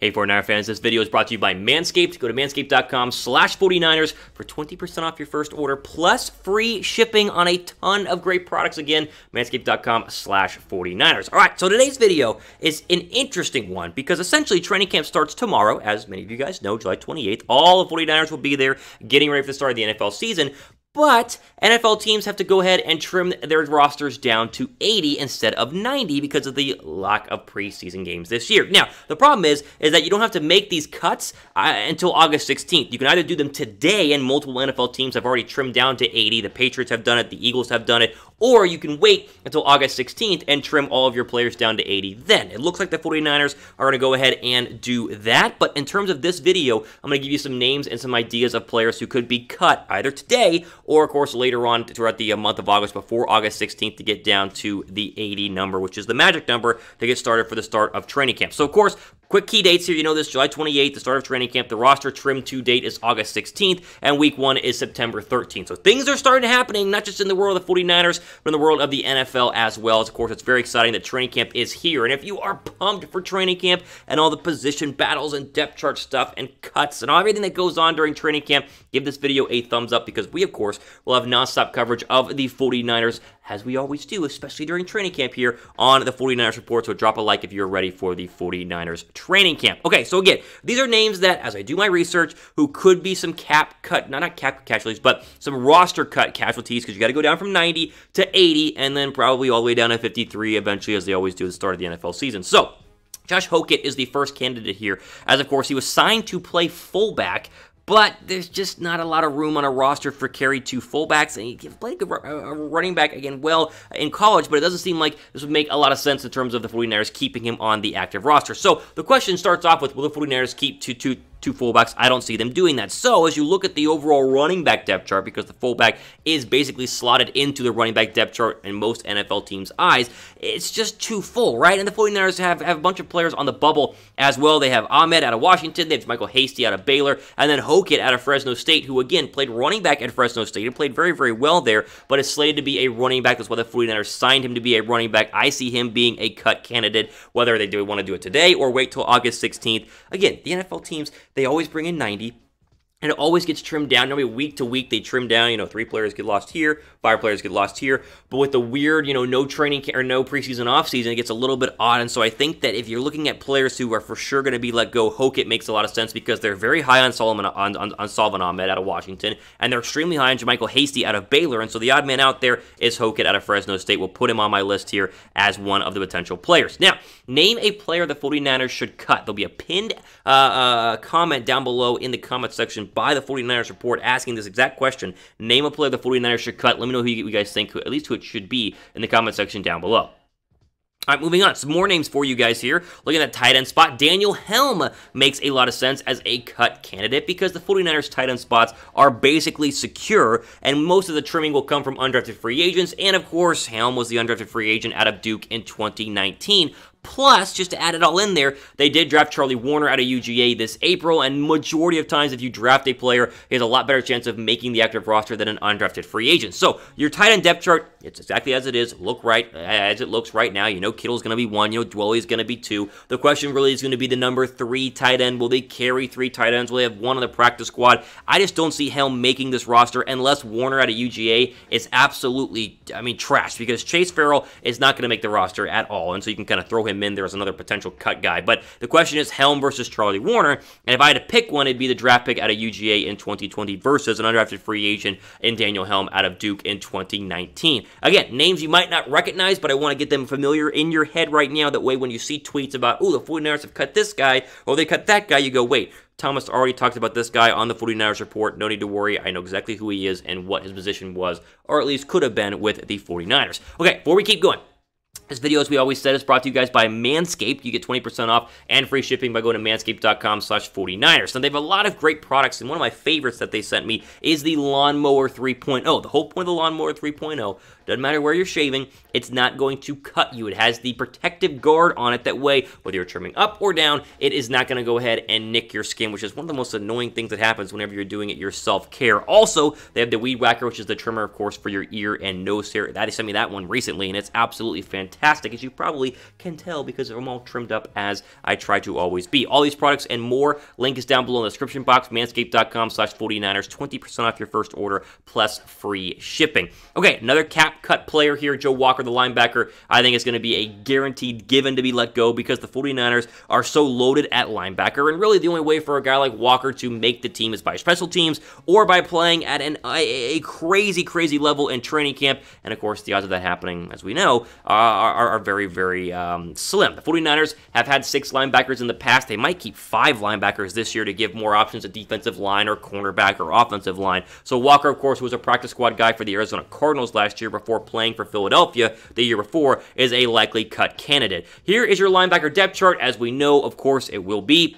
Hey 49er fans, this video is brought to you by Manscaped. Go to manscaped.com slash 49ers for 20% off your first order plus free shipping on a ton of great products. Again, manscaped.com slash 49ers. All right, so today's video is an interesting one because essentially training camp starts tomorrow. As many of you guys know, July 28th, all the 49ers will be there getting ready for the start of the NFL season. But NFL teams have to go ahead and trim their rosters down to 80 instead of 90 because of the lack of preseason games this year. Now, the problem is is that you don't have to make these cuts uh, until August 16th. You can either do them today, and multiple NFL teams have already trimmed down to 80. The Patriots have done it, the Eagles have done it, or you can wait until August 16th and trim all of your players down to 80 then. It looks like the 49ers are going to go ahead and do that, but in terms of this video, I'm going to give you some names and some ideas of players who could be cut either today or of course later on throughout the uh, month of August before August 16th to get down to the 80 number, which is the magic number to get started for the start of training camp. So of course, Quick key dates here, you know this, July 28th, the start of training camp, the roster trim to date is August 16th, and week one is September 13th. So things are starting to happen, not just in the world of the 49ers, but in the world of the NFL as well. As of course, it's very exciting that training camp is here, and if you are pumped for training camp and all the position battles and depth chart stuff and cuts and everything that goes on during training camp, give this video a thumbs up because we, of course, will have nonstop coverage of the 49ers as we always do, especially during training camp here on the 49ers Report. So drop a like if you're ready for the 49ers training camp. Okay, so again, these are names that, as I do my research, who could be some cap cut, not, not cap casualties, but some roster cut casualties because you got to go down from 90 to 80 and then probably all the way down to 53 eventually, as they always do at the start of the NFL season. So, Josh Hokett is the first candidate here, as of course he was signed to play fullback but there's just not a lot of room on a roster for carry two fullbacks, and he can play a running back again well in college, but it doesn't seem like this would make a lot of sense in terms of the 49ers keeping him on the active roster. So the question starts off with, will the 49ers keep two, two, two fullbacks. I don't see them doing that. So as you look at the overall running back depth chart, because the fullback is basically slotted into the running back depth chart in most NFL teams' eyes, it's just too full, right? And the 49ers have, have a bunch of players on the bubble as well. They have Ahmed out of Washington, they have Michael Hasty out of Baylor, and then Hokit out of Fresno State, who again played running back at Fresno State and played very, very well there, but is slated to be a running back. That's why the 49ers signed him to be a running back. I see him being a cut candidate, whether they do want to do it today or wait till August 16th. Again, the NFL teams, they always bring in 90. And it always gets trimmed down. Normally, week to week, they trim down. You know, three players get lost here, five players get lost here. But with the weird, you know, no training or no preseason offseason, it gets a little bit odd. And so I think that if you're looking at players who are for sure going to be let go, Hoke, it makes a lot of sense because they're very high on Solomon on, on, on Solomon Ahmed out of Washington, and they're extremely high on Jamichael Hasty out of Baylor. And so the odd man out there is Hoke out of Fresno State. We'll put him on my list here as one of the potential players. Now, name a player the 49ers should cut. There'll be a pinned uh, uh, comment down below in the comment section by the 49ers report asking this exact question. Name a player the 49ers should cut. Let me know who you guys think, at least who it should be in the comment section down below. All right, moving on. Some more names for you guys here. Looking at tight end spot, Daniel Helm makes a lot of sense as a cut candidate because the 49ers tight end spots are basically secure, and most of the trimming will come from undrafted free agents. And of course, Helm was the undrafted free agent out of Duke in 2019, Plus, just to add it all in there, they did draft Charlie Warner out of UGA this April, and majority of times if you draft a player, he has a lot better chance of making the active roster than an undrafted free agent. So your tight end depth chart, it's exactly as it is. Look right as it looks right now. You know Kittle's going to be one. You know Dwelly's going to be two. The question really is going to be the number three tight end. Will they carry three tight ends? Will they have one on the practice squad? I just don't see Helm making this roster unless Warner out of UGA is absolutely, I mean, trash because Chase Farrell is not going to make the roster at all, and so you can kind of throw him in there as another potential cut guy. But the question is Helm versus Charlie Warner. And if I had to pick one, it'd be the draft pick out of UGA in 2020 versus an undrafted free agent in Daniel Helm out of Duke in 2019. Again, names you might not recognize, but I want to get them familiar in your head right now. That way, when you see tweets about, oh, the 49ers have cut this guy or they cut that guy, you go, wait, Thomas already talked about this guy on the 49ers report. No need to worry. I know exactly who he is and what his position was, or at least could have been with the 49ers. Okay, before we keep going, this video, as we always said, is brought to you guys by Manscaped. You get 20% off and free shipping by going to manscaped.com slash 49ers. Now, they have a lot of great products, and one of my favorites that they sent me is the Lawnmower 3.0. The whole point of the Lawnmower 3.0 doesn't matter where you're shaving, it's not going to cut you. It has the protective guard on it. That way, whether you're trimming up or down, it is not going to go ahead and nick your skin, which is one of the most annoying things that happens whenever you're doing it yourself. Care. Also, they have the Weed Whacker, which is the trimmer, of course, for your ear and nose hair. Daddy sent me that one recently, and it's absolutely fantastic, as you probably can tell because I'm all trimmed up as I try to always be. All these products and more, link is down below in the description box, manscaped.com slash 49ers, 20% off your first order, plus free shipping. Okay, another cap cut player here, Joe Walker, the linebacker, I think is going to be a guaranteed given to be let go because the 49ers are so loaded at linebacker. And really, the only way for a guy like Walker to make the team is by special teams or by playing at an, a, a crazy, crazy level in training camp. And of course, the odds of that happening, as we know, uh, are, are, very, very um, slim. The 49ers have had six linebackers in the past. They might keep five linebackers this year to give more options at defensive line or cornerback or offensive line. So Walker, of course, was a practice squad guy for the Arizona Cardinals last year before before playing for Philadelphia the year before is a likely cut candidate. Here is your linebacker depth chart. As we know, of course, it will be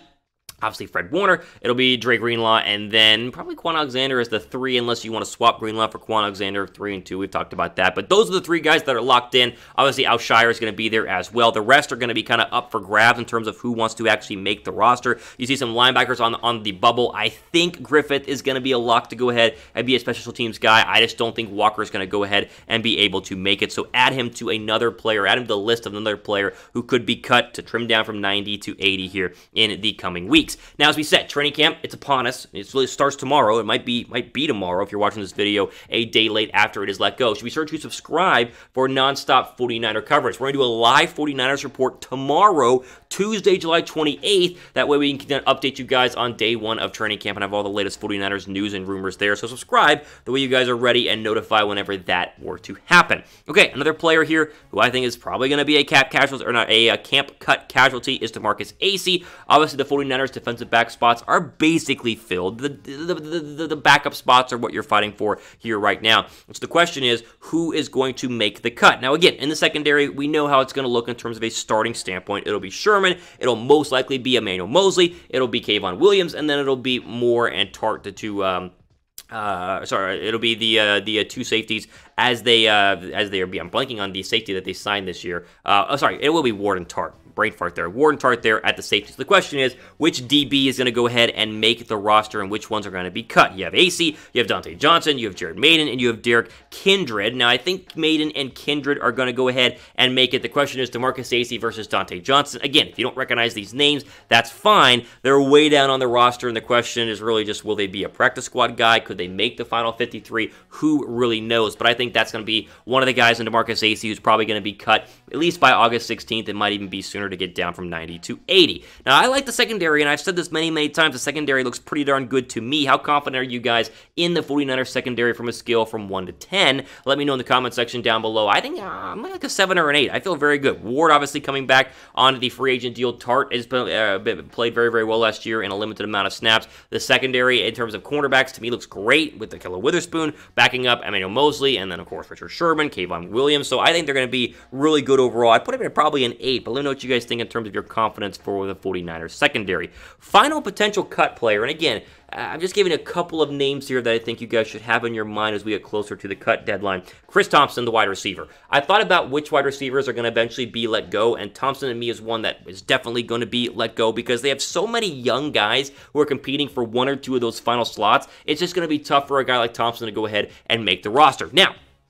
obviously Fred Warner. It'll be Dre Greenlaw and then probably Quan Alexander is the three, unless you want to swap Greenlaw for Quan Alexander, three and two. We've talked about that. But those are the three guys that are locked in. Obviously, Al Shire is going to be there as well. The rest are going to be kind of up for grabs in terms of who wants to actually make the roster. You see some linebackers on, on the bubble. I think Griffith is going to be a lock to go ahead and be a special teams guy. I just don't think Walker is going to go ahead and be able to make it. So add him to another player, add him to the list of another player who could be cut to trim down from 90 to 80 here in the coming weeks weeks. Now, as we said, training camp, it's upon us. It really starts tomorrow. It might be might be tomorrow if you're watching this video a day late after it is let go. So be sure to subscribe for nonstop 49er coverage. We're going to do a live 49ers report tomorrow, Tuesday, July 28th. That way we can update you guys on day one of training camp and have all the latest 49ers news and rumors there. So subscribe the way you guys are ready and notify whenever that were to happen. Okay, another player here who I think is probably going to be a cap casualty or not a, a camp cut casualty is DeMarcus Acey. Obviously, the 49ers defensive back spots are basically filled. The, the, the, the, backup spots are what you're fighting for here right now. So the question is, who is going to make the cut? Now, again, in the secondary, we know how it's going to look in terms of a starting standpoint. It'll be Sherman. It'll most likely be Emmanuel Mosley. It'll be Kayvon Williams, and then it'll be Moore and Tart, the two. Um, uh, sorry, it'll be the uh, the uh, two safeties as they uh, as they are. I'm blanking on the safety that they signed this year. Uh, oh, sorry, it will be Warden Tart. Brain fart there. Warden Tart there at the safety. So the question is, which DB is going to go ahead and make the roster, and which ones are going to be cut? You have AC, you have Dante Johnson, you have Jared Maiden, and you have Derek Kindred. Now, I think Maiden and Kindred are going to go ahead and make it. The question is, Demarcus AC versus Dante Johnson. Again, if you don't recognize these names, that's fine. They're way down on the roster, and the question is really just, will they be a practice squad guy? Could they make the final 53? Who really knows? But I think think that's going to be one of the guys in DeMarcus AC who's probably going to be cut at least by August 16th. It might even be sooner to get down from 90 to 80. Now, I like the secondary, and I've said this many, many times. The secondary looks pretty darn good to me. How confident are you guys in the 49ers secondary from a scale from 1 to 10? Let me know in the comment section down below. I think uh, I'm like a 7 or an 8. I feel very good. Ward obviously coming back onto the free agent deal. Tart has been, uh, played very, very well last year in a limited amount of snaps. The secondary, in terms of cornerbacks, to me looks great with the Killer Witherspoon backing up Emmanuel Mosley and then of course Richard Sherman, Kayvon Williams. So I think they're going to be really good overall. I'd put him at probably an 8, but let me know what you guys think in terms of your confidence for the 49ers secondary. Final potential cut player, and again, I'm just giving a couple of names here that I think you guys should have in your mind as we get closer to the cut deadline. Chris Thompson, the wide receiver. I thought about which wide receivers are going to eventually be let go, and Thompson to me is one that is definitely going to be let go because they have so many young guys who are competing for one or two of those final slots. It's just going to be tough for a guy like Thompson to go ahead and make the roster. Now,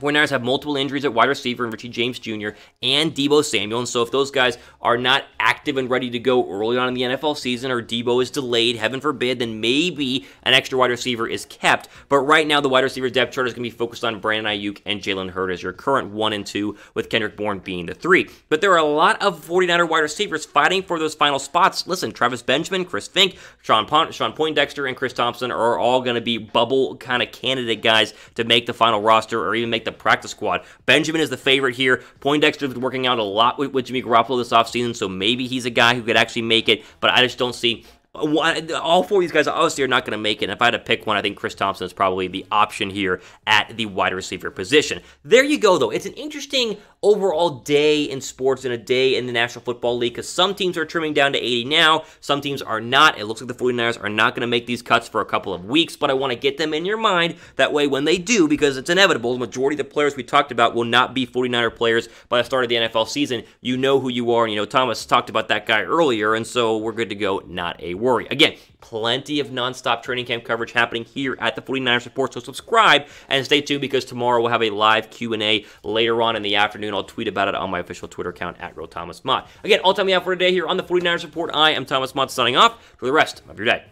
49ers have multiple injuries at wide receiver in Richie James Jr. and Debo Samuel. And so if those guys are not active and ready to go early on in the NFL season or Debo is delayed, heaven forbid, then maybe an extra wide receiver is kept. But right now, the wide receiver depth chart is going to be focused on Brandon Ayuk and Jalen Hurd as your current one and two, with Kendrick Bourne being the three. But there are a lot of 49er wide receivers fighting for those final spots. Listen, Travis Benjamin, Chris Fink, Sean, Sean Poindexter, and Chris Thompson are all going to be bubble kind of candidate guys to make the final roster or even make the practice squad. Benjamin is the favorite here. Poindexter's been working out a lot with, with Jimmy Garoppolo this offseason, so maybe he's a guy who could actually make it, but I just don't see all four of these guys obviously are not going to make it. And if I had to pick one, I think Chris Thompson is probably the option here at the wide receiver position. There you go, though. It's an interesting overall day in sports and a day in the National Football League because some teams are trimming down to 80 now, some teams are not. It looks like the 49ers are not going to make these cuts for a couple of weeks, but I want to get them in your mind. That way, when they do, because it's inevitable, the majority of the players we talked about will not be 49er players by the start of the NFL season. You know who you are, and you know Thomas talked about that guy earlier, and so we're good to go. Not a word worry. Again, plenty of nonstop training camp coverage happening here at the 49ers Report, so subscribe and stay tuned because tomorrow we'll have a live Q&A later on in the afternoon. I'll tweet about it on my official Twitter account, at Real Thomas Mott. Again, all time we have for today here on the 49ers Report. I am Thomas Mott signing off for the rest of your day.